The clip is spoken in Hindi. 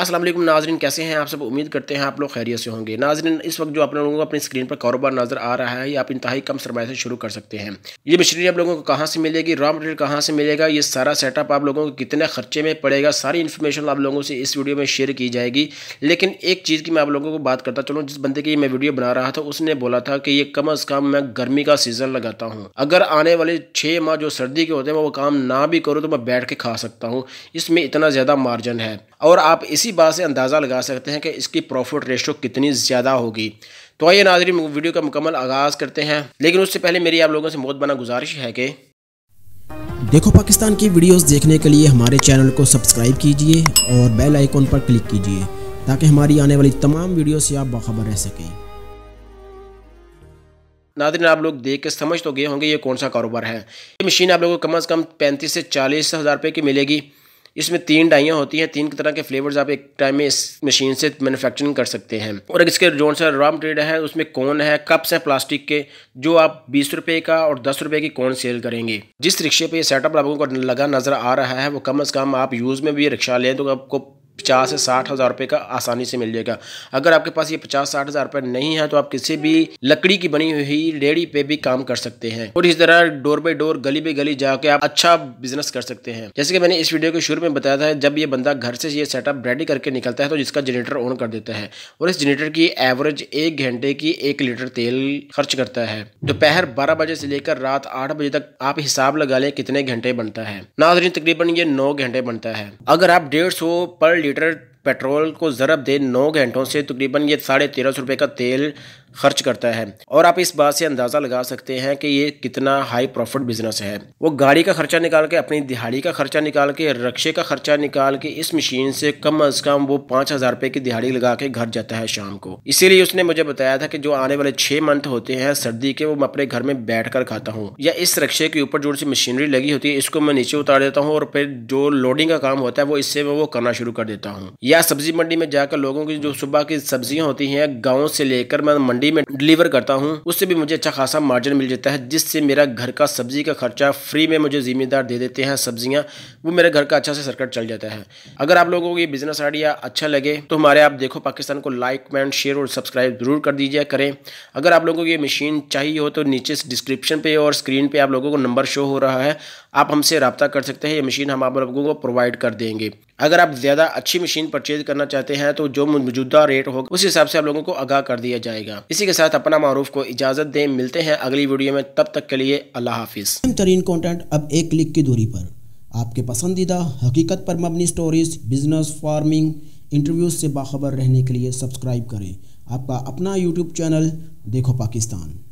असलम नाजरन कैसे हैं आप सब उम्मीद करते हैं आप लोग खैरियत से होंगे नाजरन इस वक्त जो आप लोगों को अपनी स्क्रीन पर कारोबार नजर आ रहा है ये आप इंतहाई कम सरमाए से शुरू कर सकते हैं ये मशीनरी आप लोगों को कहाँ से मिलेगी रॉ मटेरियल कहाँ से मिलेगा ये सारा सेटअप आप लोगों को कितने खर्चे में पड़ेगा सारी इन्फॉर्मेशन आप लोगों से इस वीडियो में शेयर की जाएगी लेकिन एक चीज़ की मैं आप लोगों को बात करता चलूँ जिस बंदे की मैं वीडियो बना रहा था उसने बोला था कि ये कम अज़ कम मैं गर्मी का सीज़न लगाता हूँ अगर आने वाले छः माह जो सर्दी के होते हैं वो काम ना भी करूँ तो मैं बैठ के खा सकता हूँ इसमें इतना ज़्यादा मार्जन है और आप इसी बात से अंदाज़ा लगा सकते हैं कि इसकी प्रॉफिट रेशो कितनी ज़्यादा होगी तो आइए नाजरी वीडियो का मुकम्मल आगाज़ करते हैं लेकिन उससे पहले मेरी आप लोगों से बहुत बना गुजारिश है कि देखो पाकिस्तान की वीडियोस देखने के लिए हमारे चैनल को सब्सक्राइब कीजिए और बेल आइकॉन पर क्लिक कीजिए ताकि हमारी आने वाली तमाम वीडियो से आप बाखबर रह सकें नादिन आप लोग देख के समझ तो गए होंगे ये कौन सा कारोबार है ये मशीन आप लोगों को कम अज़ कम पैंतीस से चालीस हज़ार रुपये की मिलेगी इसमें तीन डाइयाँ होती हैं तीन तरह के फ्लेवर्स आप एक टाइम में इस मशीन से मैनुफेक्चरिंग कर सकते हैं और इसके जो सा रॉम ट्रेड है उसमें कौन है कप्स हैं प्लास्टिक के जो आप बीस रुपये का और दस रुपये की कौन सेल करेंगे जिस रिक्शे पर यह सेटअप आपको लगा नज़र आ रहा है वो कम अज़ कम आप यूज़ में भी रिक्शा लें तो आपको पचास से साठ हज़ार रुपये का आसानी से मिल जाएगा अगर आपके पास ये पचास साठ हज़ार रुपये नहीं है तो आप किसी भी लकड़ी की बनी हुई रेड़ी पे भी काम कर सकते हैं और इस तरह डोर बाई डोर गली बाई गली जाके आप अच्छा बिजनेस कर सकते हैं जैसे कि मैंने इस वीडियो के शुरू में बताया था जब ये बंदा घर से ये सेटअप रेडी करके निकलता है तो जिसका जनरेटर ऑन कर देता है और इस जनरेटर की एवरेज एक घंटे की एक लीटर तेल खर्च करता है दोपहर बारह बजे से लेकर रात आठ बजे तक आप हिसाब लगा लें कितने घंटे बनता है नाजरीन तकरीबन ये नौ घंटे बनता है अगर आप डेढ़ सौ पर लीटर पेट्रोल को ज़रब दे नौ घंटों से तकरीबन ये साढ़े तेरह सौ रुपये का तेल खर्च करता है और आप इस बात से अंदाज़ा लगा सकते हैं कि ये कितना हाई प्रॉफिट बिजनेस है वो गाड़ी का खर्चा निकाल के अपनी दिहाड़ी का खर्चा निकाल के रक्शे का खर्चा निकाल के इस मशीन से कम अज़ कम वो पांच हज़ार रुपए की दिहाड़ी लगा के घर जाता है शाम को इसीलिए उसने मुझे बताया था कि जो आने वाले छह मंथ होते हैं सर्दी के वो मैं अपने घर में बैठ कर खाता हूँ या इस रक्शे के ऊपर जो सी मशीनरी लगी होती है इसको मैं नीचे उतार देता हूँ और फिर जो लोडिंग का काम होता है वो इससे मैं वो करना शुरू कर देता हूँ या सब्जी मंडी में जाकर लोगों की जो सुबह की सब्जियां होती है गाँव से लेकर मैं मंडी मंडी में डिलीवर करता हूँ उससे भी मुझे अच्छा खासा मार्जिन मिल जाता है जिससे मेरा घर का सब्जी का खर्चा फ्री में मुझे जिम्मेदार दे देते हैं सब्जियाँ वो मेरे घर का अच्छा से सर्कट चल जाता है अगर आप लोगों को ये बिजनेस आइडिया अच्छा लगे तो हमारे आप देखो पाकिस्तान को लाइक कमेंट शेयर और सब्सक्राइब जरूर कर दीजिए करें अगर आप लोगों को ये मशीन चाहिए हो तो नीचे डिस्क्रिप्शन पे और स्क्रीन पे आप लोगों को नंबर शो हो रहा है आप हमसे रबता कर सकते हैं ये मशीन हम आप लोगों को प्रोवाइड कर देंगे अगर आप ज़्यादा अच्छी मशीन परचेज करना चाहते हैं तो जो मौजूदा रेट होगा उस हिसाब से आप लोगों को आगाह कर दिया जाएगा इसी के साथ अपना मारूफ को इजाज़त दें मिलते हैं अगली वीडियो में तब तक के लिए अल्लाह हाफिज़ तरीन कॉन्टेंट अब एक क्लिक की दूरी पर आपके पसंदीदा हकीकत पर मबनी स्टोरीज बिजनेस फार्मिंग इंटरव्यूज से बाखबर रहने के लिए सब्सक्राइब करें आपका अपना यूट्यूब चैनल देखो पाकिस्तान